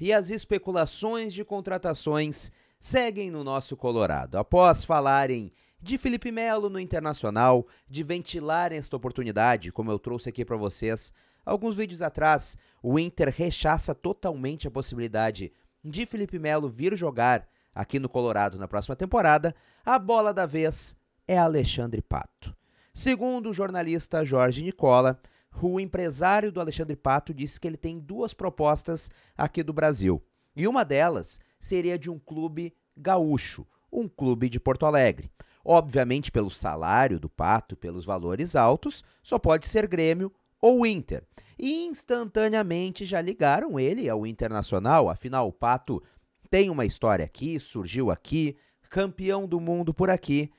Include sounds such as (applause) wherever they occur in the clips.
e as especulações de contratações seguem no nosso Colorado. Após falarem de Felipe Melo no Internacional, de ventilarem esta oportunidade, como eu trouxe aqui para vocês alguns vídeos atrás, o Inter rechaça totalmente a possibilidade de Felipe Melo vir jogar aqui no Colorado na próxima temporada. A bola da vez é Alexandre Pato. Segundo o jornalista Jorge Nicola, o empresário do Alexandre Pato disse que ele tem duas propostas aqui do Brasil. E uma delas seria de um clube gaúcho, um clube de Porto Alegre. Obviamente, pelo salário do Pato, pelos valores altos, só pode ser Grêmio ou Inter. E instantaneamente já ligaram ele ao Internacional, afinal, o Pato tem uma história aqui, surgiu aqui, campeão do mundo por aqui.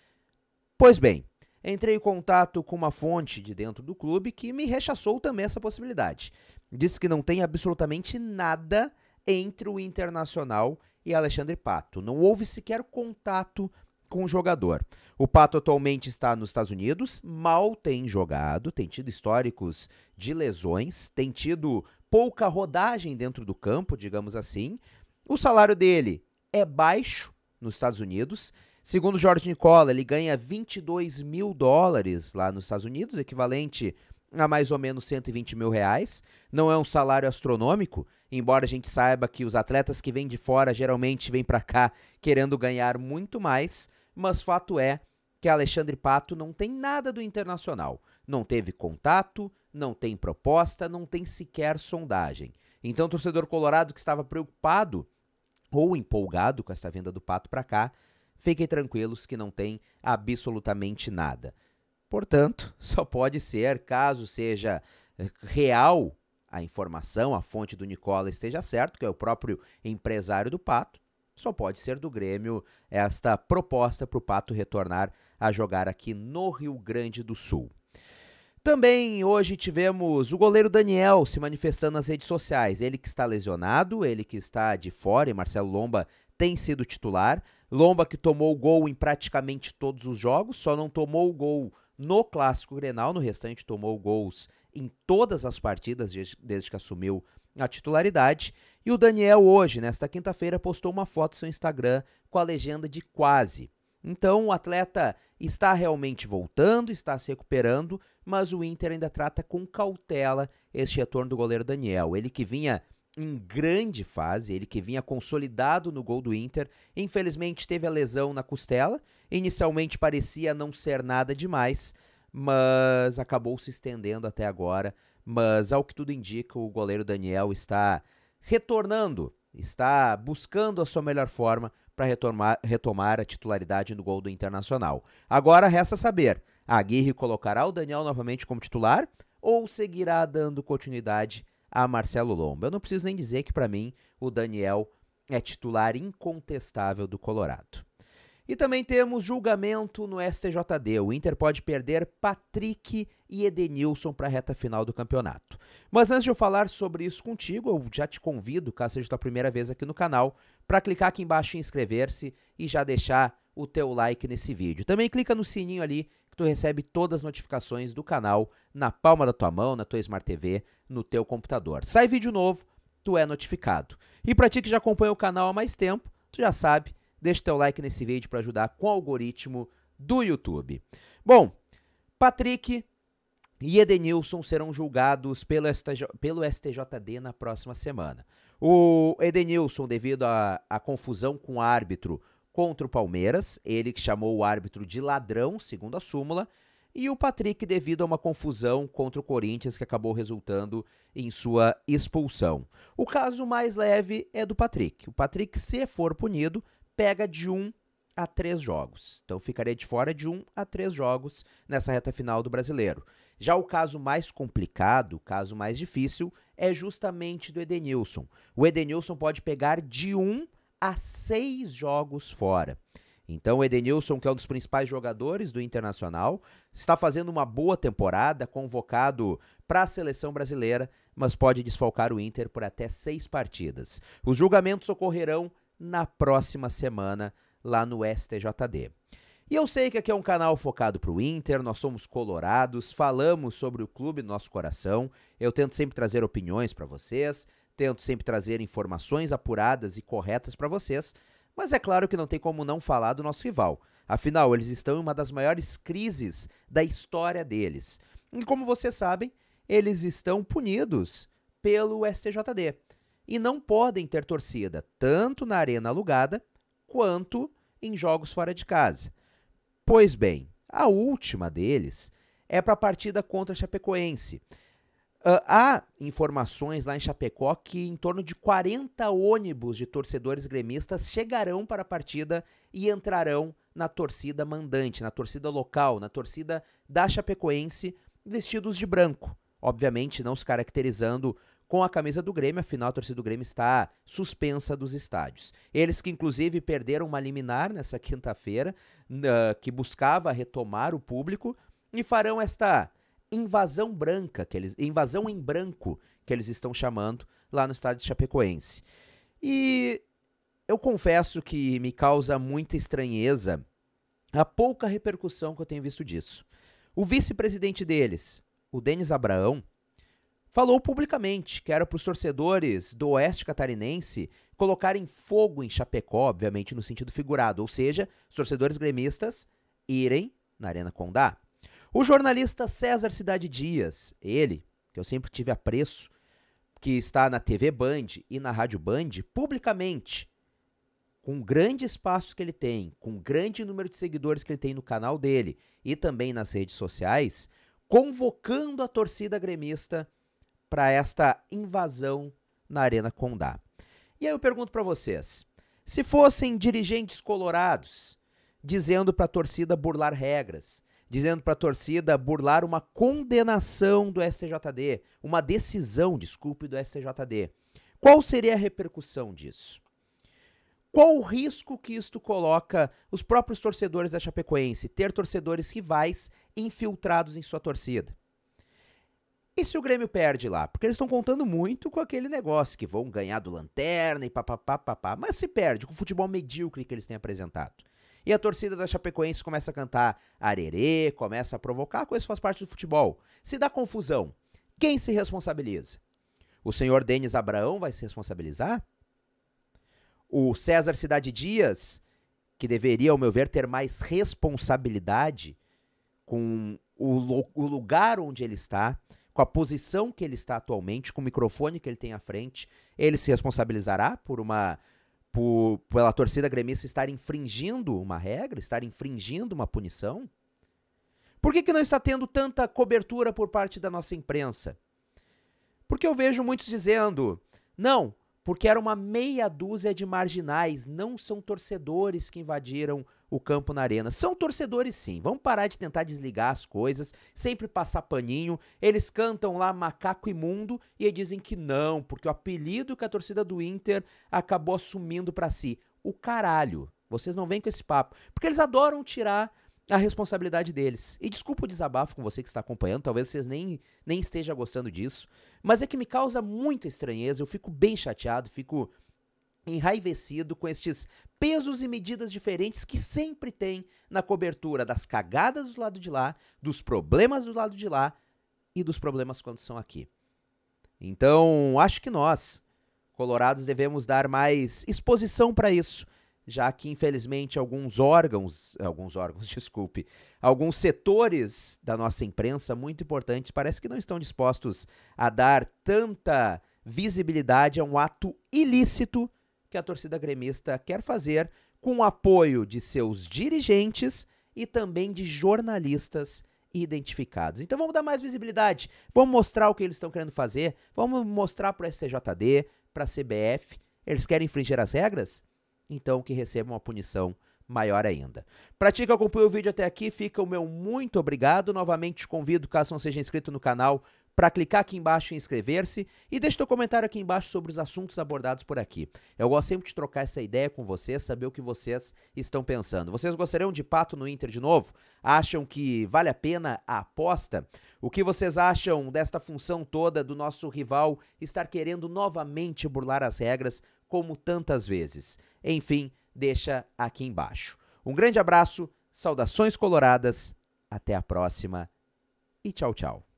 Pois bem, Entrei em contato com uma fonte de dentro do clube que me rechaçou também essa possibilidade. Disse que não tem absolutamente nada entre o Internacional e Alexandre Pato. Não houve sequer contato com o jogador. O Pato atualmente está nos Estados Unidos, mal tem jogado, tem tido históricos de lesões, tem tido pouca rodagem dentro do campo, digamos assim. O salário dele é baixo nos Estados Unidos Segundo Jorge Nicola, ele ganha 22 mil dólares lá nos Estados Unidos, equivalente a mais ou menos 120 mil reais. Não é um salário astronômico, embora a gente saiba que os atletas que vêm de fora geralmente vêm para cá querendo ganhar muito mais, mas fato é que Alexandre Pato não tem nada do internacional. Não teve contato, não tem proposta, não tem sequer sondagem. Então, o torcedor colorado que estava preocupado ou empolgado com essa venda do Pato para cá fiquem tranquilos que não tem absolutamente nada. Portanto, (laughs) só pode ser, caso seja eh, real a informação, a fonte do Nicola esteja certo, que é o próprio empresário do Pato, só pode ser do Grêmio esta proposta para o Pato retornar a jogar aqui no Rio Grande do Sul. Também hoje tivemos o goleiro Daniel se manifestando nas redes sociais. Ele que está lesionado, ele que está de fora e Marcelo Lomba tem sido titular. Lomba que tomou gol em praticamente todos os jogos, só não tomou gol no Clássico Grenal, no restante tomou gols em todas as partidas desde, desde que assumiu a titularidade. E o Daniel hoje, nesta quinta-feira, postou uma foto no seu Instagram com a legenda de quase. Então o atleta está realmente voltando, está se recuperando, mas o Inter ainda trata com cautela este retorno do goleiro Daniel. Ele que vinha em grande fase, ele que vinha consolidado no gol do Inter, infelizmente teve a lesão na costela. Inicialmente parecia não ser nada demais, mas acabou se estendendo até agora. Mas ao que tudo indica, o goleiro Daniel está retornando, está buscando a sua melhor forma para retomar, retomar a titularidade no gol do Internacional. Agora resta saber: a Aguirre colocará o Daniel novamente como titular ou seguirá dando continuidade a Marcelo Lomba. Eu não preciso nem dizer que, para mim, o Daniel é titular incontestável do Colorado. E também temos julgamento no STJD. O Inter pode perder Patrick e Edenilson para a reta final do campeonato. Mas antes de eu falar sobre isso contigo, eu já te convido, caso seja tua primeira vez aqui no canal, para clicar aqui embaixo em inscrever-se e já deixar o teu like nesse vídeo. Também clica no sininho ali que tu recebe todas as notificações do canal na palma da tua mão, na tua Smart TV, no teu computador. Sai vídeo novo, tu é notificado. E para ti que já acompanha o canal há mais tempo, tu já sabe, deixa teu like nesse vídeo para ajudar com o algoritmo do YouTube. Bom, Patrick e Edenilson serão julgados pelo, STJ, pelo STJD na próxima semana. O Edenilson, devido à confusão com o árbitro contra o Palmeiras, ele que chamou o árbitro de ladrão, segundo a súmula, e o Patrick devido a uma confusão contra o Corinthians que acabou resultando em sua expulsão. O caso mais leve é do Patrick. O Patrick, se for punido, pega de um a três jogos. Então ficaria de fora de um a três jogos nessa reta final do brasileiro. Já o caso mais complicado, o caso mais difícil, é justamente do Edenilson. O Edenilson pode pegar de um a seis jogos fora. Então, o Edenilson, que é um dos principais jogadores do Internacional, está fazendo uma boa temporada, convocado para a seleção brasileira, mas pode desfalcar o Inter por até seis partidas. Os julgamentos ocorrerão na próxima semana lá no STJD. E eu sei que aqui é um canal focado para o Inter, nós somos colorados, falamos sobre o clube nosso coração. Eu tento sempre trazer opiniões para vocês, tento sempre trazer informações apuradas e corretas para vocês. Mas é claro que não tem como não falar do nosso rival. Afinal, eles estão em uma das maiores crises da história deles. E como vocês sabem, eles estão punidos pelo STJD e não podem ter torcida tanto na arena alugada quanto em jogos fora de casa. Pois bem, a última deles é para a partida contra a Chapecoense. Uh, há informações lá em Chapecó que em torno de 40 ônibus de torcedores gremistas chegarão para a partida e entrarão na torcida mandante, na torcida local, na torcida da Chapecoense, vestidos de branco. Obviamente, não se caracterizando com a camisa do Grêmio, afinal a torcida do Grêmio está suspensa dos estádios. Eles que inclusive perderam uma liminar nessa quinta-feira, uh, que buscava retomar o público, e farão esta invasão branca, que eles, invasão em branco, que eles estão chamando lá no estádio de Chapecoense. E eu confesso que me causa muita estranheza a pouca repercussão que eu tenho visto disso. O vice-presidente deles, o Denis Abraão, falou publicamente que era para os torcedores do Oeste Catarinense colocarem fogo em Chapecó, obviamente no sentido figurado, ou seja, os torcedores gremistas irem na Arena Condá. O jornalista César Cidade Dias, ele, que eu sempre tive apreço, que está na TV Band e na Rádio Band, publicamente, com o grande espaço que ele tem, com o grande número de seguidores que ele tem no canal dele e também nas redes sociais, convocando a torcida gremista para esta invasão na Arena Condá. E aí eu pergunto para vocês, se fossem dirigentes colorados dizendo para a torcida burlar regras, dizendo para a torcida burlar uma condenação do STJD, uma decisão, desculpe, do STJD. Qual seria a repercussão disso? Qual o risco que isto coloca os próprios torcedores da Chapecoense, ter torcedores rivais infiltrados em sua torcida? E se o Grêmio perde lá? Porque eles estão contando muito com aquele negócio que vão ganhar do Lanterna e papapá, Mas se perde com o futebol medíocre que eles têm apresentado. E a torcida da Chapecoense começa a cantar arerê, começa a provocar, a coisa faz parte do futebol. Se dá confusão, quem se responsabiliza? O senhor Denis Abraão vai se responsabilizar? O César Cidade Dias, que deveria, ao meu ver, ter mais responsabilidade com o, o lugar onde ele está, com a posição que ele está atualmente, com o microfone que ele tem à frente, ele se responsabilizará por uma por, pela torcida gremista estar infringindo uma regra, estar infringindo uma punição? Por que, que não está tendo tanta cobertura por parte da nossa imprensa? Porque eu vejo muitos dizendo: não, porque era uma meia dúzia de marginais, não são torcedores que invadiram o campo na arena. São torcedores sim, vamos parar de tentar desligar as coisas, sempre passar paninho. Eles cantam lá macaco imundo e dizem que não, porque o apelido que a torcida do Inter acabou assumindo para si. O caralho. Vocês não vêm com esse papo. Porque eles adoram tirar a responsabilidade deles. E desculpa o desabafo com você que está acompanhando, talvez vocês nem, nem esteja gostando disso, mas é que me causa muita estranheza, eu fico bem chateado, fico enraivecido com estes pesos e medidas diferentes que sempre tem na cobertura das cagadas do lado de lá, dos problemas do lado de lá e dos problemas quando são aqui. Então, acho que nós, colorados, devemos dar mais exposição para isso já que infelizmente alguns órgãos, alguns órgãos, (laughs) desculpe, alguns setores da nossa imprensa muito importantes parece que não estão dispostos a dar tanta visibilidade a um ato ilícito que a torcida gremista quer fazer com o apoio de seus dirigentes e também de jornalistas identificados. Então vamos dar mais visibilidade, vamos mostrar o que eles estão querendo fazer, vamos mostrar para o STJD, para a CBF, eles querem infringir as regras? então que recebam uma punição maior ainda. Para ti que acompanhou o vídeo até aqui, fica o meu muito obrigado. Novamente te convido, caso não seja inscrito no canal, para clicar aqui embaixo e inscrever-se e deixe teu comentário aqui embaixo sobre os assuntos abordados por aqui. Eu gosto sempre de trocar essa ideia com vocês, saber o que vocês estão pensando. Vocês gostariam de pato no Inter de novo? Acham que vale a pena a aposta? O que vocês acham desta função toda do nosso rival estar querendo novamente burlar as regras como tantas vezes. Enfim, deixa aqui embaixo. Um grande abraço, saudações coloradas, até a próxima e tchau, tchau.